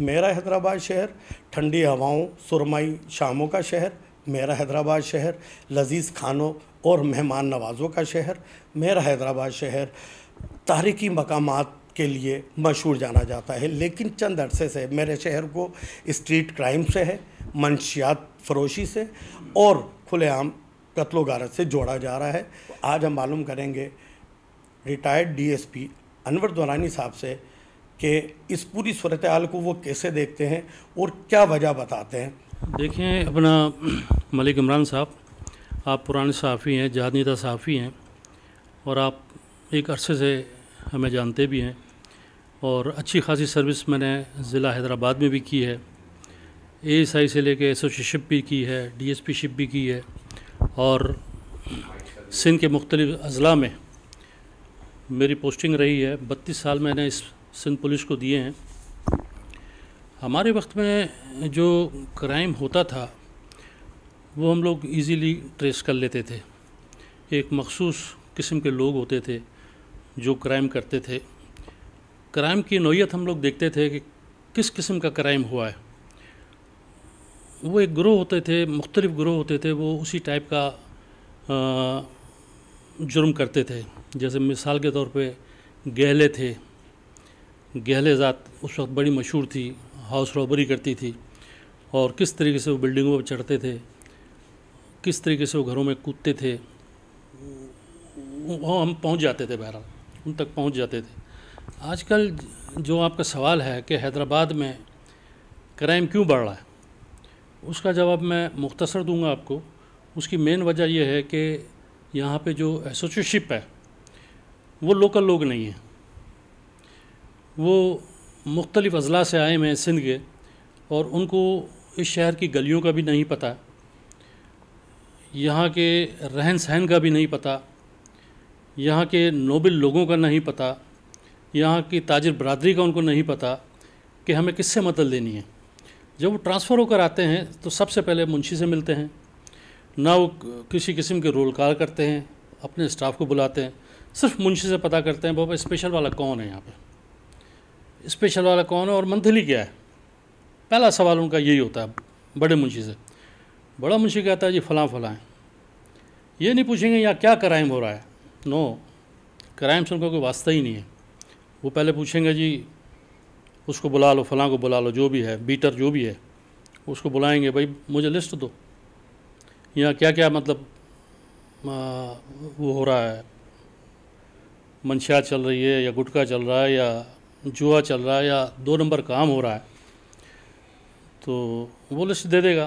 मेरा हैदराबाद शहर ठंडी हवाओं सुरमई शामों का शहर मेरा हैदराबाद शहर लजीज़ खानों और मेहमान नवाज़ों का शहर मेरा हैदराबाद शहर तारीखी मकाम के लिए मशहूर जाना जाता है लेकिन चंद अरसे से मेरे शहर को स्ट्रीट क्राइम से है मंशियात फरोशी से और खुलेआम कत्लो गारत से जोड़ा जा रहा है आज हम मालूम करेंगे रिटायर्ड डीएसपी अनवर दौरानी साहब से कि इस पूरी सूरत हाल को वो कैसे देखते हैं और क्या वजह बताते हैं देखें अपना मलिक इमरान साहब आप पुराने सहाफ़ी हैं जहादीदा सहाफ़ी हैं और आप एक अरसे से हमें जानते भी हैं और अच्छी खासी सर्विस मैंने ज़िला हैदराबाद में भी की है ए एस आई से लेके एसोसिएशनशिप भी की है डी एस पी शिप भी की है और सिंध के मुख्तलिफ़ अजला में मेरी पोस्टिंग रही है बत्तीस साल मैंने इस सिंध पुलिस को दिए हैं हमारे वक्त में जो क्राइम होता था वो हम लोग इजीली ट्रेस कर लेते थे एक मखसूस किस्म के लोग होते थे जो क्राइम करते थे क्राइम की नोयत हम लोग देखते थे कि किस किस्म का क्राइम हुआ है वो एक ग्रोह होते थे मुख्तलिफ ग्रोह होते थे वो उसी टाइप का जुर्म करते थे जैसे मिसाल के तौर पे गहले थे गहले ज़ात उस वक्त बड़ी मशहूर थी हाउस रॉबरी करती थी और किस तरीके से वो बिल्डिंगों पर चढ़ते थे किस तरीके से वो घरों में कूदते थे वो हम पहुँच जाते थे बहरहाल उन तक पहुँच जाते थे आजकल जो आपका सवाल है कि हैदराबाद में क्राइम क्यों बढ़ रहा है उसका जवाब मैं मुख्तसर दूंगा आपको उसकी मेन वजह यह है कि यहाँ पे जो एसोसिएशिप है वो लोकल लोग नहीं हैं वो मुख्तलिफ़ अजला से आए हैं सिंध के और उनको इस शहर की गलियों का भी नहीं पता यहाँ के रहन सहन का भी नहीं पता यहाँ के नोबल लोगों का नहीं पता यहाँ की ताजर बरदरी का उनको नहीं पता कि हमें किससे मदद लेनी है जब वो ट्रांसफ़र होकर आते हैं तो सबसे पहले मुंशी से मिलते हैं ना वो किसी किस्म के रोल कार करते हैं अपने स्टाफ को बुलाते हैं सिर्फ मुंशी से पता करते हैं बाबा स्पेशल वाला कौन है यहाँ पर स्पेशल वाला कौन है और मंथली क्या है पहला सवाल उनका यही होता है बड़े मुंशी से बड़ा मुंशी कहता है जी फलां फलाएँ ये नहीं पूछेंगे यहाँ क्या क्राइम हो रहा है नो क्राइम से उनका कोई वास्ता ही नहीं है वो पहले पूछेंगे जी उसको बुला लो फलां को बुला लो जो भी है बीटर जो भी है उसको बुलाएंगे भाई मुझे लिस्ट दो यहाँ क्या क्या मतलब आ, वो हो रहा है मंशा चल रही है या गुटखा चल रहा है या जुआ चल रहा है या दो नंबर काम हो रहा है तो वो लिस्ट दे देगा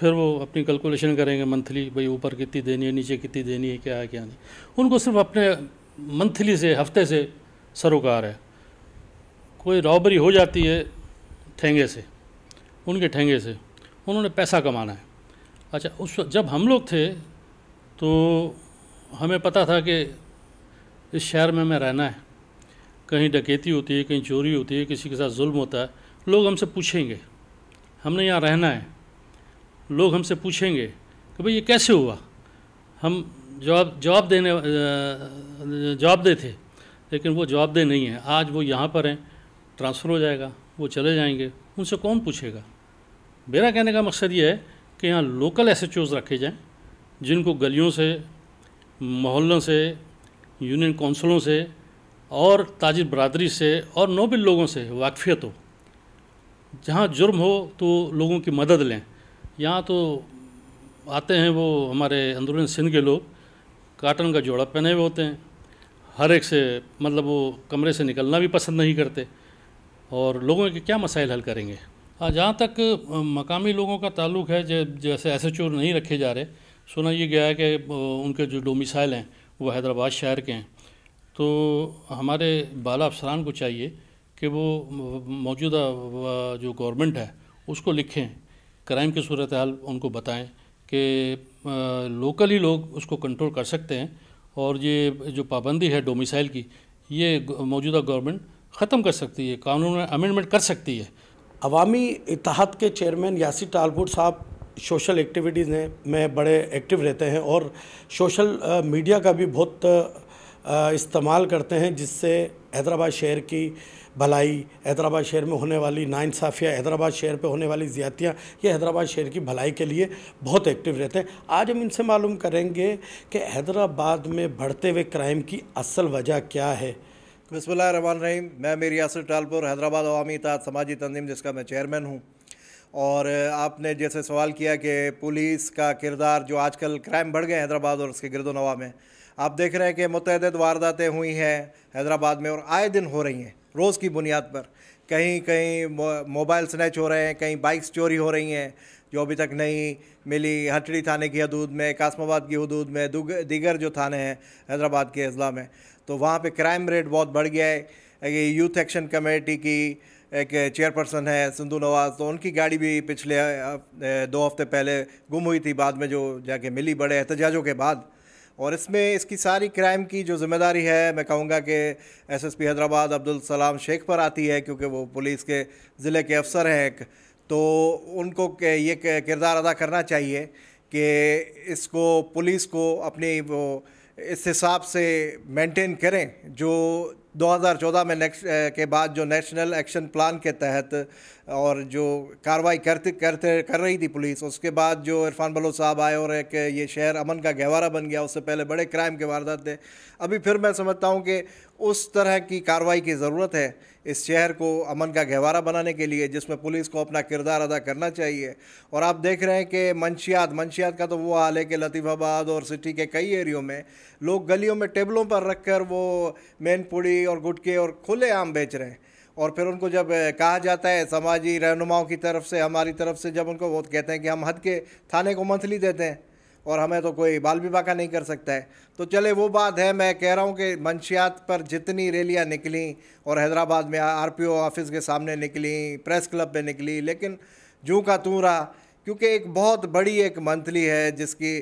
फिर वो अपनी कैलकुलेशन करेंगे मंथली भाई ऊपर कितनी देनी है नीचे कितनी देनी है क्या है क्या नहीं उनको सिर्फ अपने मंथली से हफ्ते से सरोकार है कोई रॉबरी हो जाती है ठेंगे से उनके ठेंगे से उन्होंने पैसा कमाना है अच्छा उस जब हम लोग थे तो हमें पता था कि इस शहर में हमें रहना है कहीं डकैती होती है कहीं चोरी होती है किसी के साथ जुल्म होता है लोग हमसे पूछेंगे हमने यहाँ रहना है लोग हमसे पूछेंगे कि भाई ये कैसे हुआ हम जवाब जवाब देने जवाब दे थे लेकिन वो जवाब दे नहीं है आज वो यहाँ पर हैं ट्रांसफ़र हो जाएगा वो चले जाएंगे उनसे कौन पूछेगा मेरा कहने का मकसद ये है कि यहाँ लोकल एस रखे जाएँ जिनको गलियों से मोहल्लों से यूनियन कौंसलों से और ताजिर बरदरी से और नोबिल लोगों से वाकफियत हो जहाँ जुर्म हो तो लोगों की मदद लें यहाँ तो आते हैं वो हमारे अंदरून सिंध के लोग काटन का जोड़ा पहने हुए होते हैं हर एक से मतलब वो कमरे से निकलना भी पसंद नहीं करते और लोगों के क्या मसाइल हल करेंगे हाँ जहाँ तक मकामी लोगों का ताल्लुक है जैसे ऐसे चोर नहीं रखे जा रहे सुना ये गया है कि उनके जो डोमिसाइल हैं वो हैदराबाद शहर के हैं तो हमारे बाला अफसरान को चाहिए कि वो मौजूदा जो गवर्नमेंट है उसको लिखें क्राइम की सूरत हाल उनको बताएं कि लोकली लोग उसको कंट्रोल कर सकते हैं और ये जो पाबंदी है डोमिसाइल की ये मौजूदा गवर्नमेंट ख़त्म कर सकती है कानून में अमेंडमेंट कर सकती है अवामी इतिहाद के चेयरमैन यासी टालपुर साहब सोशल एक्टिविटीज़ में बड़े एक्टिव रहते हैं और सोशल मीडिया का भी बहुत इस्तेमाल करते हैं जिससे हैदराबाद शहर की भलाई हैदराबाद शहर में होने वाली नाइंसाफ़ियाँ हैदराबाद शहर पे होने वाली ज़्यादतियाँ ये हैदराबाद शहर की भलाई के लिए बहुत एक्टिव रहते हैं आज हम इनसे मालूम करेंगे कि हैदराबाद में बढ़ते हुए क्राइम की असल वजह क्या है रमान रहीम मैं मेरी यासर टालपुर हैदराबाद अवामी इतात समाजी तंजीम जिसका मैं चेयरमैन हूँ और आपने जैसे सवाल किया कि पुलिस का किरदार जो आजकल क्राइम बढ़ गए हैदराबाद और उसके गिरदोनवा में आप देख रहे हैं कि मुतद वारदातें हुई हैं हैदराबाद में और आए दिन हो रही हैं रोज़ की बुनियाद पर कहीं कहीं मोबाइल स्नैच हो रहे हैं कहीं बाइक्स चोरी हो रही हैं जो अभी तक नहीं मिली हटड़ी थाने की हदूद में कासमाबाद की हदूद में दीगर जो थाने हैं हैदराबाद के अजला में तो वहाँ पे क्राइम रेट बहुत बढ़ गया है ये यूथ एक्शन कमेटी की एक चेयरपर्सन है सिंधु नवाज़ तो उनकी गाड़ी भी पिछले दो हफ्ते पहले गुम हुई थी बाद में जो जाके मिली बड़े एहतजाजों के बाद और इसमें इसकी सारी क्राइम की जो जिम्मेदारी है मैं कहूँगा कि एसएसपी हैदराबाद अब्दुल सलाम शेख पर आती है क्योंकि वो पुलिस के ज़िले के अफसर हैं एक तो उनको ये किरदार अदा करना चाहिए कि इसको पुलिस को अपनी वो इस हिसाब से मेंटेन करें जो 2014 में नेक्स्ट के बाद जो नेशनल एक्शन प्लान के तहत और जो कार्रवाई करते करते कर रही थी पुलिस उसके बाद जो इरफान बलो साहब आए और एक ये शहर अमन का गहवारा बन गया उससे पहले बड़े क्राइम के वारदात थे अभी फिर मैं समझता हूँ कि उस तरह की कार्रवाई की ज़रूरत है इस शहर को अमन का गहवारा बनाने के लिए जिसमें पुलिस को अपना किरदार अदा करना चाहिए और आप देख रहे हैं कि मंशियात मंशियात का तो वो हाल है कि लतीफ़ाबाद और सिटी के कई एरियो में लोग गलियों में टेबलों पर रखकर वो मैन पूड़ी और गुटके और खुले आम बेच रहे हैं और फिर उनको जब कहा जाता है समाजी रहनुमाओं की तरफ से हमारी तरफ से जब उनको वो कहते हैं कि हम हद के थाने को मंथली देते हैं और हमें तो कोई बाल भी बाका नहीं कर सकता है तो चले वो बात है मैं कह रहा हूँ कि मंशियात पर जितनी रैलियाँ निकली और हैदराबाद में आरपीओ ऑफिस के सामने निकली प्रेस क्लब पे निकली लेकिन जूँ का तू रहा क्योंकि एक बहुत बड़ी एक मंथली है जिसकी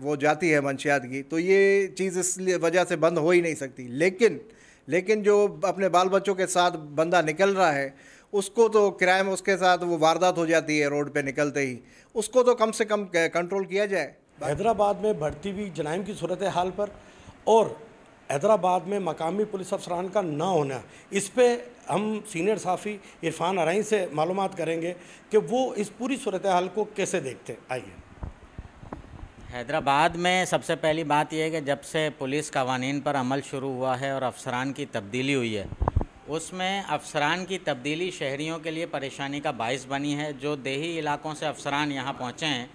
वो जाती है मंशियात की तो ये चीज़ इस वजह से बंद हो ही नहीं सकती लेकिन लेकिन जो अपने बाल बच्चों के साथ बंदा निकल रहा है उसको तो क्राइम उसके साथ वो वारदात हो जाती है रोड पे निकलते ही उसको तो कम से कम कंट्रोल किया जाए हैदराबाद में बढ़ती हुई जनाइम की सूरत हाल पर और हैदराबाद में मकामी पुलिस अफसरान का ना होना इस पर हम सीनियर साफ़ी इरफान अरई से मालूम करेंगे कि वो इस पूरी सूरत हाल को कैसे देखते आइए हैदराबाद में सबसे पहली बात यह है कि जब से पुलिस कवानीन पर अमल शुरू हुआ है और अफसरान की तब्दीली हुई है उसमें अफसरान की तब्दीली शहरीों के लिए परेशानी का बायस बनी है जो देही इलाकों से अफसरान यहाँ पहुँचे हैं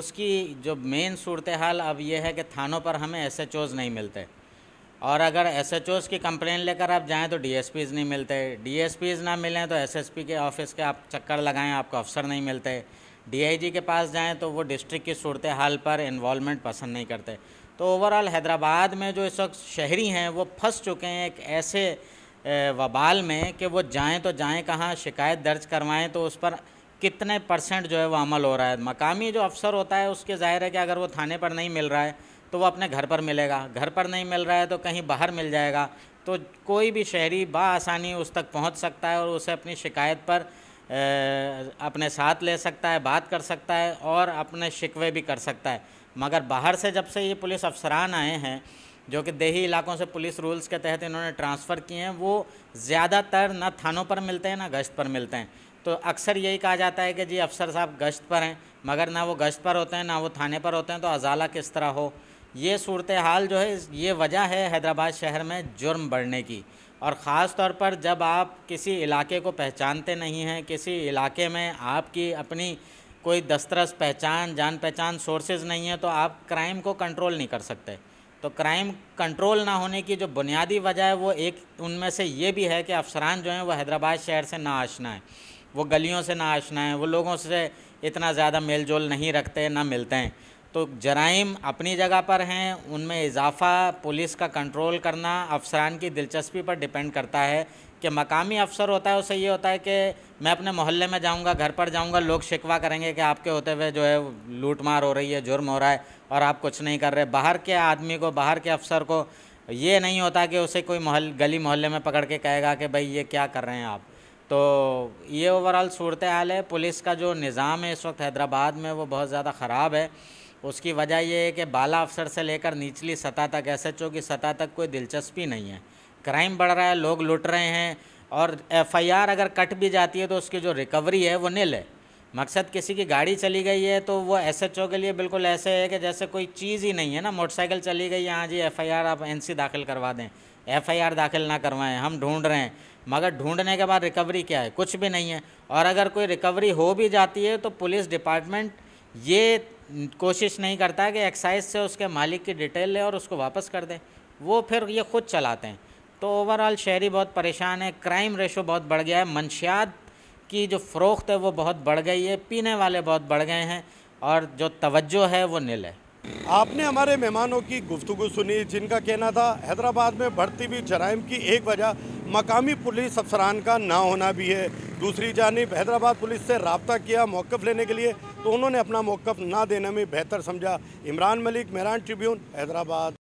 उसकी जो मेन सूरत हाल अब यह है कि थानों पर हमें एस एच ओज़ नहीं मिलते और अगर एस एच ओज़ की कंप्लेन लेकर आप जाएँ तो डी एस पीज़ नहीं मिलते डी एस पीज़ ना मिलें तो एस एस पी के ऑफिस के आप चक्कर लगाएँ आपको अफसर नहीं मिलते डी आई जी के पास जाएँ तो वो डिस्ट्रिक्ट की सूरत हाल पर इन्वॉलमेंट पसंद नहीं करते तो ओवरऑल हैदराबाद में जो इस वक्त शहरी हैं वो फंस चुके हैं एक ऐसे वबाल में कि वो जाएँ तो जाएँ कहाँ शिकायत दर्ज करवाएँ तो उस पर कितने परसेंट जो है वो अमल हो रहा है मकामी जो अफसर होता है उसके ज़ाहिर है कि अगर वो थाने पर नहीं मिल रहा है तो वो अपने घर पर मिलेगा घर पर नहीं मिल रहा है तो कहीं बाहर मिल जाएगा तो कोई भी शहरी आसानी उस तक पहुंच सकता है और उसे अपनी शिकायत पर ए, अपने साथ ले सकता है बात कर सकता है और अपने शिकवे भी कर सकता है मगर बाहर से जब से ये पुलिस अफसरान आए हैं जो कि देही इलाकों से पुलिस रूल्स के तहत इन्होंने ट्रांसफ़र किए हैं वो ज़्यादातर ना थानों पर मिलते हैं ना गश्त पर मिलते हैं तो अक्सर यही कहा जाता है कि जी अफसर साहब गश्त पर हैं मगर ना वो गश्त पर होते हैं ना वो थाने पर होते हैं तो अजाला किस तरह हो ये सूरत हाल जो है ये वजह है हैदराबाद शहर में जुर्म बढ़ने की और ख़ास तौर पर जब आप किसी इलाके को पहचानते नहीं हैं किसी इलाके में आपकी अपनी कोई दस्तरस पहचान जान पहचान सोर्सेज नहीं है तो आप क्राइम को कंट्रोल नहीं कर सकते तो क्राइम कंट्रोल ना होने की जो बुनियादी वजह है वो एक उनमें से ये भी है कि अफसरान जो हैं वो हैदराबाद शहर से ना आशना है वो गलियों से ना आशना है वो लोगों से इतना ज़्यादा मेल जोल नहीं रखते ना मिलते हैं तो जराइम अपनी जगह पर हैं उनमें इजाफा पुलिस का कंट्रोल करना अफसरान की दिलचस्पी पर डिपेंड करता है कि मकामी अफसर होता है उसे ये होता है कि मैं अपने मोहल्ले में जाऊंगा घर पर जाऊंगा लोग शिकवा करेंगे कि आपके होते हुए जो है लूटमार हो रही है जुर्म हो रहा है और आप कुछ नहीं कर रहे बाहर के आदमी को बाहर के अफसर को ये नहीं होता कि उसे कोई मोहल गली मोहल्ले में पकड़ के कहेगा कि भाई ये क्या कर रहे हैं आप तो ये ओवरऑल सूरत हाल है पुलिस का जो निज़ाम है इस वक्त हैदराबाद में वो बहुत ज़्यादा ख़राब है उसकी वजह यह है कि बाला अफसर से लेकर निचली सतह तक एस की सतह तक कोई दिलचस्पी नहीं है क्राइम बढ़ रहा है लोग लुट रहे हैं और एफआईआर अगर कट भी जाती है तो उसकी जो रिकवरी है वो नील है मकसद किसी की गाड़ी चली गई है तो वो एसएचओ के लिए बिल्कुल ऐसे है कि जैसे कोई चीज़ ही नहीं है ना मोटरसाइकिल चली गई है हाँ जी एफआईआर आप एनसी दाखिल करवा दें एफआईआर दाखिल ना करवाएं हम ढूंढ रहे हैं मगर ढूंढने के बाद रिकवरी क्या है कुछ भी नहीं है और अगर कोई रिकवरी हो भी जाती है तो पुलिस डिपार्टमेंट ये कोशिश नहीं करता कि एक्साइज से उसके मालिक की डिटेल ले और उसको वापस कर दे वो फिर ये खुद चलाते हैं तो ओवरऑल शहरी बहुत परेशान है क्राइम रेशो बहुत बढ़ गया है मंशियात की जो फ़रोख्त है वो बहुत बढ़ गई है पीने वाले बहुत बढ़ गए हैं और जो तवज्जो है वो नील है आपने हमारे मेहमानों की गुफ्तु सुनी जिनका कहना था हैदराबाद में बढ़ती हुई जराइम की एक वजह मकामी पुलिस अफसरान का ना होना भी है दूसरी जानब हैदराबाद पुलिस से रबता किया मौक़ लेने के लिए तो उन्होंने अपना मौक़ ना देने में बेहतर समझा इमरान मलिक मेहरान ट्रिब्यून हैदराबाद